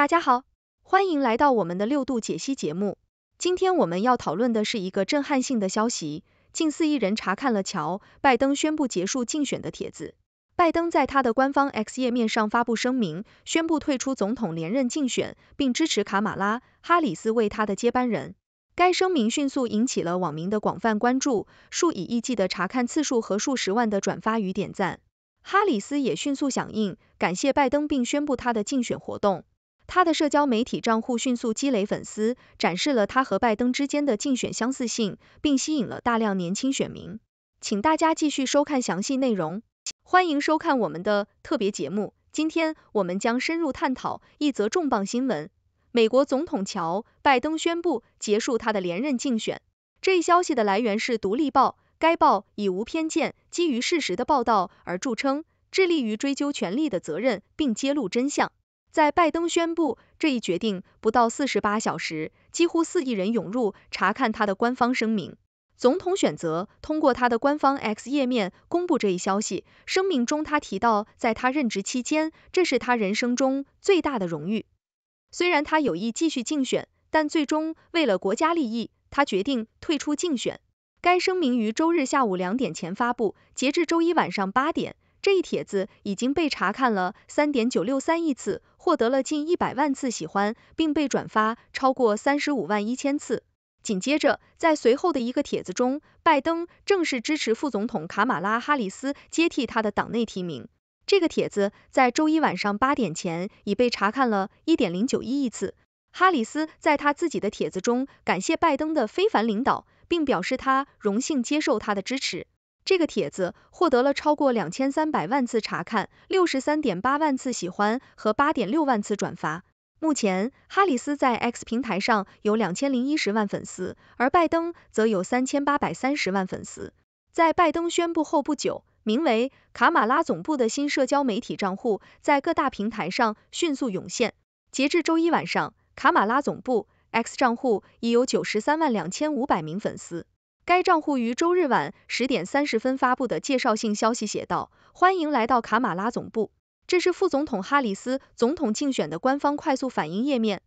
大家好，欢迎来到我们的六度解析节目。今天我们要讨论的是一个震撼性的消息，近四亿人查看了乔拜登宣布结束竞选的帖子。拜登在他的官方 X 页面上发布声明，宣布退出总统连任竞选，并支持卡马拉哈里斯为他的接班人。该声明迅速引起了网民的广泛关注，数以亿计的查看次数和数十万的转发与点赞。哈里斯也迅速响应，感谢拜登并宣布他的竞选活动。他的社交媒体账户迅速积累粉丝，展示了他和拜登之间的竞选相似性，并吸引了大量年轻选民。请大家继续收看详细内容。欢迎收看我们的特别节目，今天我们将深入探讨一则重磅新闻：美国总统乔·拜登宣布结束他的连任竞选。这一消息的来源是《独立报》，该报以无偏见、基于事实的报道而著称，致力于追究权力的责任并揭露真相。在拜登宣布这一决定不到48小时，几乎4亿人涌入查看他的官方声明。总统选择通过他的官方 X 页面公布这一消息。声明中，他提到，在他任职期间，这是他人生中最大的荣誉。虽然他有意继续竞选，但最终为了国家利益，他决定退出竞选。该声明于周日下午两点前发布，截至周一晚上八点。这一帖子已经被查看了三点九六三亿次，获得了近一百万次喜欢，并被转发超过三十五万一千次。紧接着，在随后的一个帖子中，拜登正式支持副总统卡马拉·哈里斯接替他的党内提名。这个帖子在周一晚上八点前已被查看了点零九一亿次。哈里斯在他自己的帖子中感谢拜登的非凡领导，并表示他荣幸接受他的支持。这个帖子获得了超过两千三百万次查看，六十三点八万次喜欢和八点六万次转发。目前，哈里斯在 X 平台上有两千零一十万粉丝，而拜登则有三千八百三十万粉丝。在拜登宣布后不久，名为“卡马拉总部”的新社交媒体账户在各大平台上迅速涌现。截至周一晚上，卡马拉总部 X 账户已有九十三万两千五百名粉丝。该账户于周日晚十点三十分发布的介绍性消息写道：“欢迎来到卡马拉总部，这是副总统哈里斯总统竞选的官方快速反应页面。”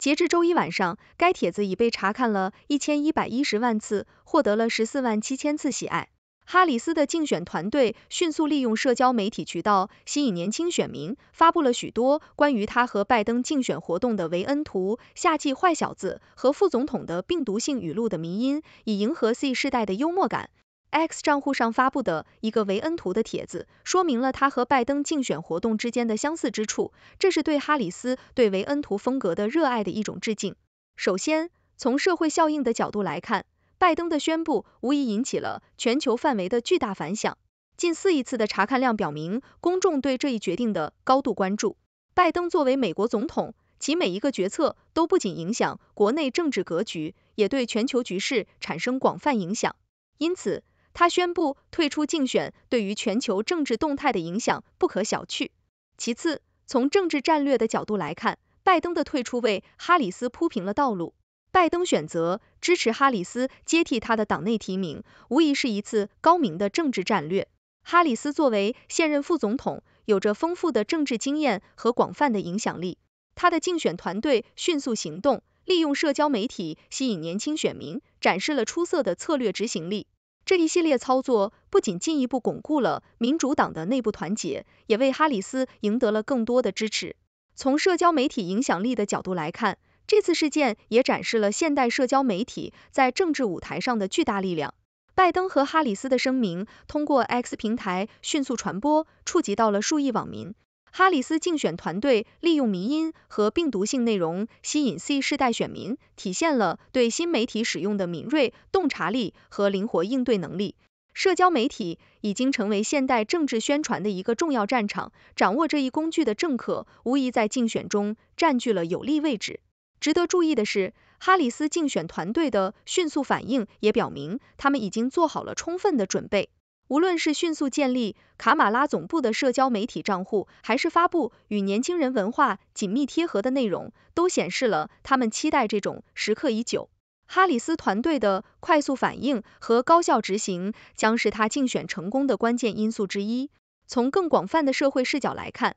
截至周一晚上，该帖子已被查看了1110万次，获得了14万七千次喜爱。哈里斯的竞选团队迅速利用社交媒体渠道吸引年轻选民，发布了许多关于他和拜登竞选活动的维恩图、夏季坏小子和副总统的病毒性语录的迷因，以迎合 C 世代的幽默感。X 账户上发布的一个维恩图的帖子，说明了他和拜登竞选活动之间的相似之处，这是对哈里斯对维恩图风格的热爱的一种致敬。首先，从社会效应的角度来看。拜登的宣布无疑引起了全球范围的巨大反响，近四亿次的查看量表明公众对这一决定的高度关注。拜登作为美国总统，其每一个决策都不仅影响国内政治格局，也对全球局势产生广泛影响。因此，他宣布退出竞选对于全球政治动态的影响不可小觑。其次，从政治战略的角度来看，拜登的退出为哈里斯铺平了道路。拜登选择支持哈里斯接替他的党内提名，无疑是一次高明的政治战略。哈里斯作为现任副总统，有着丰富的政治经验和广泛的影响力。他的竞选团队迅速行动，利用社交媒体吸引年轻选民，展示了出色的策略执行力。这一系列操作不仅进一步巩固了民主党的内部团结，也为哈里斯赢得了更多的支持。从社交媒体影响力的角度来看，这次事件也展示了现代社交媒体在政治舞台上的巨大力量。拜登和哈里斯的声明通过 X 平台迅速传播，触及到了数亿网民。哈里斯竞选团队利用迷因和病毒性内容吸引 C 世代选民，体现了对新媒体使用的敏锐洞察力和灵活应对能力。社交媒体已经成为现代政治宣传的一个重要战场，掌握这一工具的政客无疑在竞选中占据了有利位置。值得注意的是，哈里斯竞选团队的迅速反应也表明，他们已经做好了充分的准备。无论是迅速建立卡马拉总部的社交媒体账户，还是发布与年轻人文化紧密贴合的内容，都显示了他们期待这种时刻已久。哈里斯团队的快速反应和高效执行，将是他竞选成功的关键因素之一。从更广泛的社会视角来看，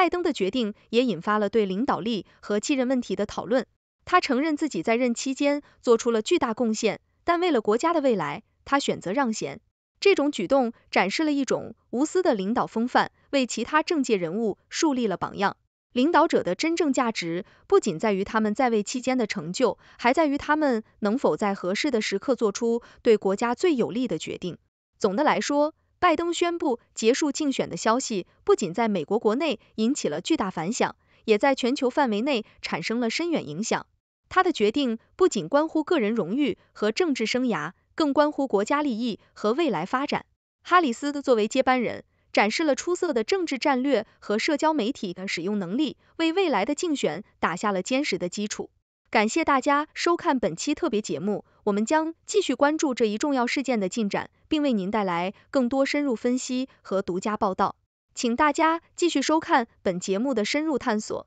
拜登的决定也引发了对领导力和继任问题的讨论。他承认自己在任期间做出了巨大贡献，但为了国家的未来，他选择让贤。这种举动展示了一种无私的领导风范，为其他政界人物树立了榜样。领导者的真正价值不仅在于他们在位期间的成就，还在于他们能否在合适的时刻做出对国家最有利的决定。总的来说，拜登宣布结束竞选的消息，不仅在美国国内引起了巨大反响，也在全球范围内产生了深远影响。他的决定不仅关乎个人荣誉和政治生涯，更关乎国家利益和未来发展。哈里斯的作为接班人，展示了出色的政治战略和社交媒体的使用能力，为未来的竞选打下了坚实的基础。感谢大家收看本期特别节目。我们将继续关注这一重要事件的进展，并为您带来更多深入分析和独家报道。请大家继续收看本节目的深入探索。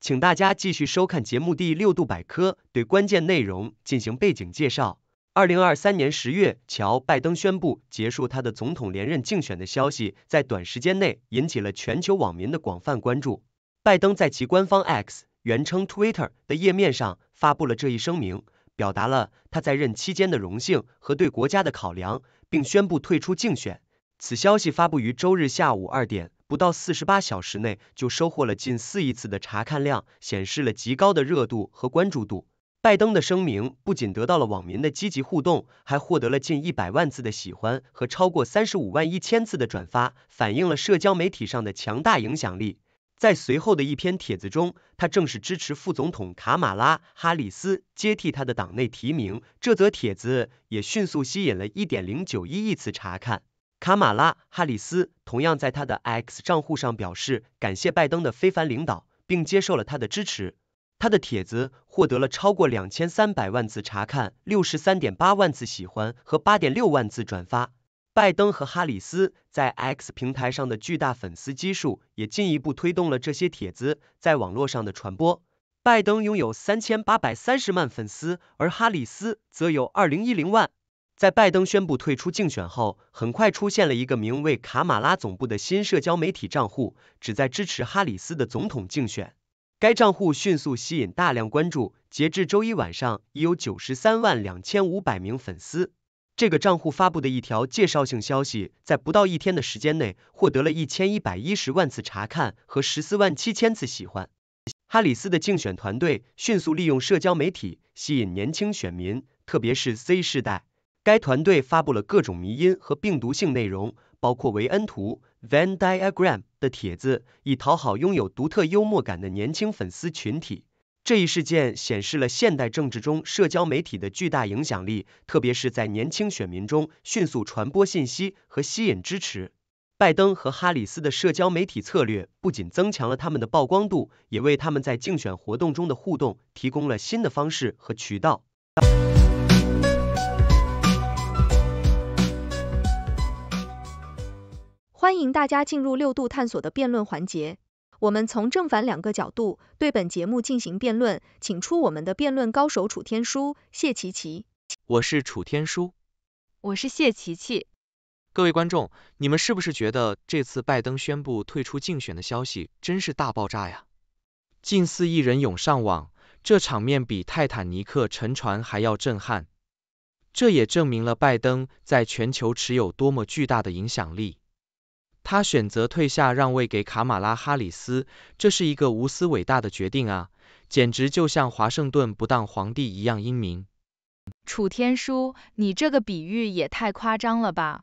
请大家继续收看节目第六度百科对关键内容进行背景介绍。二零二三年十月，乔拜登宣布结束他的总统连任竞选的消息，在短时间内引起了全球网民的广泛关注。拜登在其官方 X（ 原称 Twitter） 的页面上发布了这一声明，表达了他在任期间的荣幸和对国家的考量，并宣布退出竞选。此消息发布于周日下午二点，不到四十八小时内就收获了近四亿次的查看量，显示了极高的热度和关注度。拜登的声明不仅得到了网民的积极互动，还获得了近一百万次的喜欢和超过三十五万一千次的转发，反映了社交媒体上的强大影响力。在随后的一篇帖子中，他正式支持副总统卡马拉哈里斯接替他的党内提名。这则帖子也迅速吸引了一点零九一亿次查看。卡马拉哈里斯同样在他的 X 账户上表示感谢拜登的非凡领导，并接受了他的支持。他的帖子获得了超过两千三百万次查看、六十三点八万次喜欢和八点六万次转发。拜登和哈里斯在 X 平台上的巨大粉丝基数，也进一步推动了这些帖子在网络上的传播。拜登拥有三千八百三十万粉丝，而哈里斯则有二零一零万。在拜登宣布退出竞选后，很快出现了一个名为“卡马拉总部”的新社交媒体账户，旨在支持哈里斯的总统竞选。该账户迅速吸引大量关注，截至周一晚上，已有九十三万两千五百名粉丝。这个账户发布的一条介绍性消息，在不到一天的时间内获得了一千一百一十万次查看和十四万七千次喜欢。哈里斯的竞选团队迅速利用社交媒体吸引年轻选民，特别是 Z 世代。该团队发布了各种迷因和病毒性内容，包括维恩图 （Venn Diagram） 的帖子，以讨好拥有独特幽默感的年轻粉丝群体。这一事件显示了现代政治中社交媒体的巨大影响力，特别是在年轻选民中迅速传播信息和吸引支持。拜登和哈里斯的社交媒体策略不仅增强了他们的曝光度，也为他们在竞选活动中的互动提供了新的方式和渠道。欢迎大家进入六度探索的辩论环节。我们从正反两个角度对本节目进行辩论，请出我们的辩论高手楚天舒、谢琪琪。我是楚天舒，我是谢琪琪。各位观众，你们是不是觉得这次拜登宣布退出竞选的消息真是大爆炸呀？近四亿人涌上网，这场面比泰坦尼克沉船还要震撼。这也证明了拜登在全球持有多么巨大的影响力。他选择退下，让位给卡马拉哈里斯，这是一个无私伟大的决定啊，简直就像华盛顿不当皇帝一样英明。楚天舒，你这个比喻也太夸张了吧！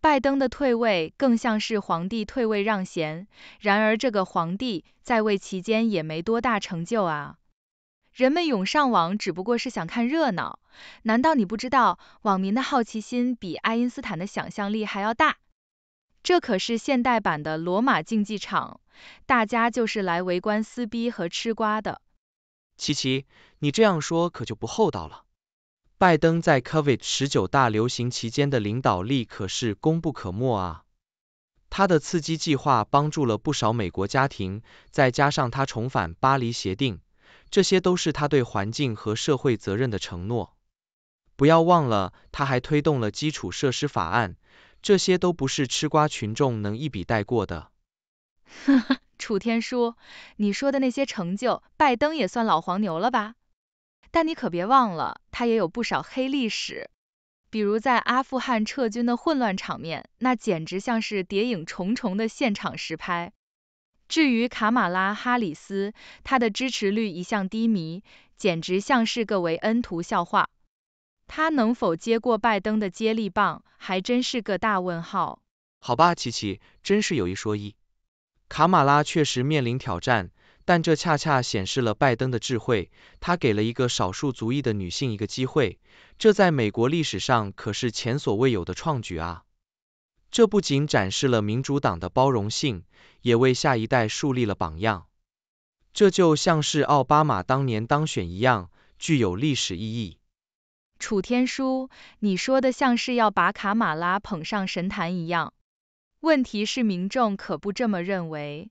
拜登的退位更像是皇帝退位让贤，然而这个皇帝在位期间也没多大成就啊。人们涌上网只不过是想看热闹，难道你不知道，网民的好奇心比爱因斯坦的想象力还要大？这可是现代版的罗马竞技场，大家就是来围观撕逼和吃瓜的。琪琪，你这样说可就不厚道了。拜登在 COVID 十九大流行期间的领导力可是功不可没啊。他的刺激计划帮助了不少美国家庭，再加上他重返巴黎协定，这些都是他对环境和社会责任的承诺。不要忘了，他还推动了基础设施法案。这些都不是吃瓜群众能一笔带过的。哈哈，楚天舒，你说的那些成就，拜登也算老黄牛了吧？但你可别忘了，他也有不少黑历史，比如在阿富汗撤军的混乱场面，那简直像是谍影重重的现场实拍。至于卡马拉哈里斯，他的支持率一向低迷，简直像是个维恩图笑话。他能否接过拜登的接力棒，还真是个大问号。好吧，琪琪，真是有一说一。卡马拉确实面临挑战，但这恰恰显示了拜登的智慧。他给了一个少数族裔的女性一个机会，这在美国历史上可是前所未有的创举啊！这不仅展示了民主党的包容性，也为下一代树立了榜样。这就像是奥巴马当年当选一样，具有历史意义。楚天舒，你说的像是要把卡马拉捧上神坛一样。问题是，民众可不这么认为。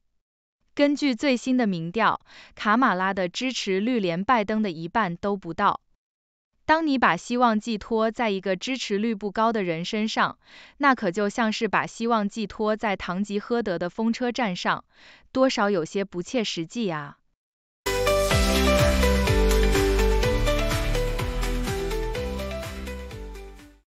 根据最新的民调，卡马拉的支持率连拜登的一半都不到。当你把希望寄托在一个支持率不高的人身上，那可就像是把希望寄托在唐吉诃德的风车站上，多少有些不切实际啊。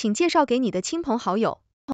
请介绍给你的亲朋好友。